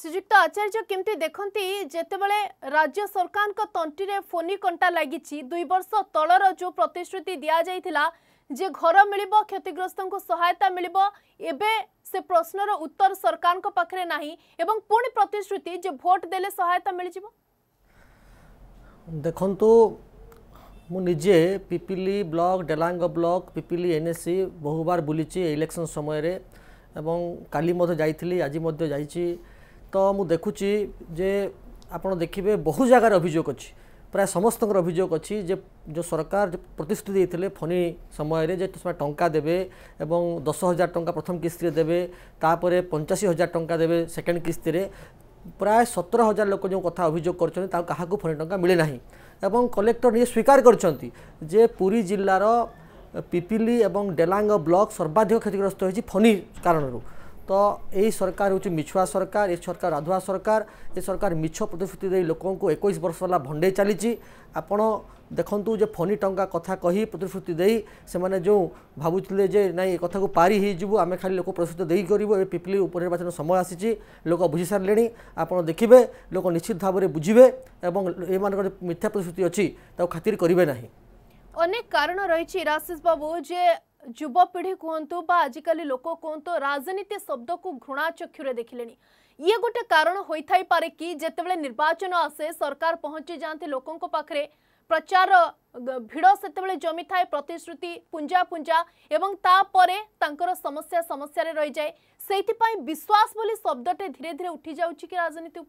ଶ୍ରୀଯୁକ୍ତ ଆଚାର୍ଯ୍ୟ କେମିତି ଦେଖନ୍ତି ଯେତେବେଳେ ରାଜ୍ୟ ସରକାରଙ୍କ ତଣ୍ଟିରେ ଫୋନି କଣ୍ଟା ଲାଗିଛି ଦୁଇ ବର୍ଷ ତଳର ଯେଉଁ ପ୍ରତିଶ୍ରୁତି ଦିଆଯାଇଥିଲା ଯେ ଘର ମିଳିବ କ୍ଷତିଗ୍ରସ୍ତଙ୍କୁ ସହାୟତା ମିଳିବ ଏବେ ସେ ପ୍ରଶ୍ନର ଉତ୍ତର ସରକାରଙ୍କ ପାଖରେ ନାହିଁ ଏବଂ ପୁଣି ପ୍ରତିଶ୍ରୁତି ଯେ ଭୋଟ ଦେଲେ ସହାୟତା ମିଳିଯିବ ଦେଖନ୍ତୁ ମୁଁ ନିଜେ Pipili block Delang block Pipili NAC ବହୁବାର ବୁଲିଛି ଇଲେକ୍ସନ୍ ସମୟରେ ଏବଂ କାଲି ମଧ୍ୟ ଯାଇଥିଲି ଆଜି ମଧ୍ୟ ଯାଇଛି ତ ମୁଁ ଦେଖୁଛି ଯେ ଆପଣ ଦେଖିବେ ବହୁ ଜାଗାରେ ଅଭିଯୋଗ ଅଛି ପ୍ରାୟ ସମସ୍ତଙ୍କର ଅଭିଯୋଗ ଅଛି ଯେ ଯେଉଁ ସରକାର ପ୍ରତିଶ୍ରୁତି ଦେଇଥିଲେ ଫନି ସମୟରେ ଯେ ସେମାନେ ଟଙ୍କା ଦେବେ ଏବଂ ଦଶ ହଜାର ଟଙ୍କା ପ୍ରଥମ କିସ୍ତିରେ ଦେବେ ତାପରେ ପଞ୍ଚାଅଶୀ ହଜାର ଟଙ୍କା ଦେବେ ସେକେଣ୍ଡ କିସ୍ତିରେ ପ୍ରାୟ ସତର ହଜାର ଲୋକ ଯେଉଁ କଥା ଅଭିଯୋଗ କରୁଛନ୍ତି ତାଙ୍କୁ କାହାକୁ ଫନି ଟଙ୍କା ମିଳେ ନାହିଁ ଏବଂ କଲେକ୍ଟର ନିଜେ ସ୍ୱୀକାର କରିଛନ୍ତି ଯେ ପୁରୀ ଜିଲ୍ଲାର ପିପିଲି ଏବଂ ଡେଲାଙ୍ଗ ବ୍ଲକ୍ ସର୍ବାଧିକ କ୍ଷତିଗ୍ରସ୍ତ ହୋଇଛି ଫନି କାରଣରୁ ତ ଏହି ସରକାର ହେଉଛି ମିଛୁଆ ସରକାର ଏ ସରକାର ରାଧୁଆ ସରକାର ଏ ସରକାର ମିଛ ପ୍ରତିଶ୍ରୁତି ଦେଇ ଲୋକଙ୍କୁ ଏକୋଇଶ ବର୍ଷ ହେଲା ଭଣ୍ଡେଇ ଚାଲିଛି ଆପଣ ଦେଖନ୍ତୁ ଯେ ଫନି ଟଙ୍କା କଥା କହି ପ୍ରତିଶ୍ରୁତି ଦେଇ ସେମାନେ ଯେଉଁ ଭାବୁଥିଲେ ଯେ ନାଇଁ ଏ କଥାକୁ ପାରି ହୋଇଯିବୁ ଆମେ ଖାଲି ଲୋକ ପ୍ରତିଶ୍ରୁତି ଦେଇକରିବୁ ଏବେ ପିପିଲି ଉପନିର୍ବାଚନ ସମୟ ଆସିଛି ଲୋକ ବୁଝିସାରିଲେଣି ଆପଣ ଦେଖିବେ ଲୋକ ନିଶ୍ଚିତ ଭାବରେ ବୁଝିବେ ଏବଂ ଏମାନଙ୍କର ମିଥ୍ୟା ପ୍ରତିଶ୍ରୁତି ଅଛି ତାକୁ ଖାତିର କରିବେ ନାହିଁ ଅନେକ କାରଣ ରହିଛି ରାଶିଷ ବାବୁ ଯେ जुवपीढ़ी कहतु आजिकल लोक कहत राजनीति शब्द को घृणा चक्षु देखिले ये गोटे कारण होपे कि जितेबाद निर्वाचन आसे सरकार पहुंची जाती लोक प्रचार भिड़ से जमी थाए प्रतिश्रुति पुंजा पुंजा एवं तापर तर समस्या समस्या रही जाए से विश्वास बोली टे धीरे धीरे उठी जा राजनीति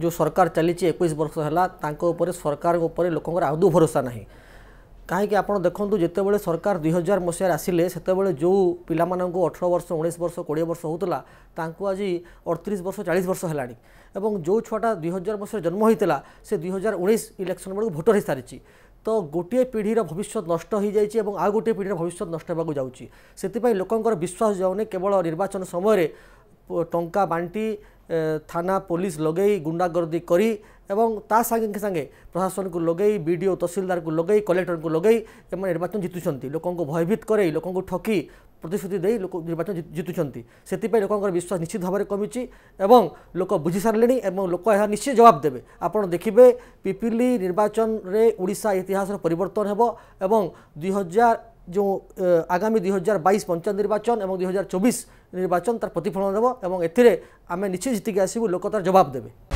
जो सरकार चली एक बर्ष है सरकार लोकर आदू भरोसा ना କାହିଁକି ଆପଣ ଦେଖନ୍ତୁ ଯେତେବେଳେ ସରକାର ଦୁଇ ହଜାର ମସିହାରେ ଆସିଲେ ସେତେବେଳେ ଯେଉଁ ପିଲାମାନଙ୍କୁ ଅଠର ବର୍ଷ ଉଣେଇଶ ବର୍ଷ କୋଡ଼ିଏ ବର୍ଷ ହେଉଥିଲା ତାଙ୍କୁ ଆଜି ଅଡ଼ତିରିଶ ବର୍ଷ ଚାଳିଶ ବର୍ଷ ହେଲାଣି ଏବଂ ଯେଉଁ ଛୁଆଟା ଦୁଇ ହଜାର ମସିହାରେ ଜନ୍ମ ହୋଇଥିଲା ସେ ଦୁଇ ହଜାର ଉଣେଇଶ ଇଲେକ୍ସନ୍ ବେଳକୁ ଭୋଟର ହୋଇସାରିଛି ତ ଗୋଟିଏ ପିଢ଼ିର ଭବିଷ୍ୟତ ନଷ୍ଟ ହୋଇଯାଇଛି ଏବଂ ଆଉ ଗୋଟିଏ ପିଢ଼ିର ଭବିଷ୍ୟତ ନଷ୍ଟ ହେବାକୁ ଯାଉଛି ସେଥିପାଇଁ ଲୋକଙ୍କର ବିଶ୍ୱାସ ଯାଉନି କେବଳ ନିର୍ବାଚନ ସମୟରେ ଟଙ୍କା ବାଣ୍ଟି থানা পুলিশ লগেই গুন্ডাগর্দি করে এবং তা সাংে সাংে প্রশাসনকে লগেই বিডিও তহসিলদারকে লগেই কলেক্টরকে লগেই এমন নির্বাচন জিতুছেন লোক ভয়ভীত করাই লোক ঠকি প্রতিশ্রুতি লোক নির্বাচন জিতুছেন সেপাই লোকর বিশ্বাস নিশ্চিত ভাবে কমিছে এবং লোক বুঝি সারে এবং লোক এর নিশ্চয় জবাব দেবে আপনার দেখবে পিপিলি নির্বাচনের ওড়শা ইতিহাসের পরিবর্তন হব এবং দুই হাজার যে আগামী দুই হাজার বাইশ পঞ্চায়েত নির্বাচন এবং দুই হাজার চব্বিশ নির্বাচন তার প্রতিফলন দেব এবং এতে আমি নিশ্চয় জিতিকি আসবু লোক তার জবাব দেবে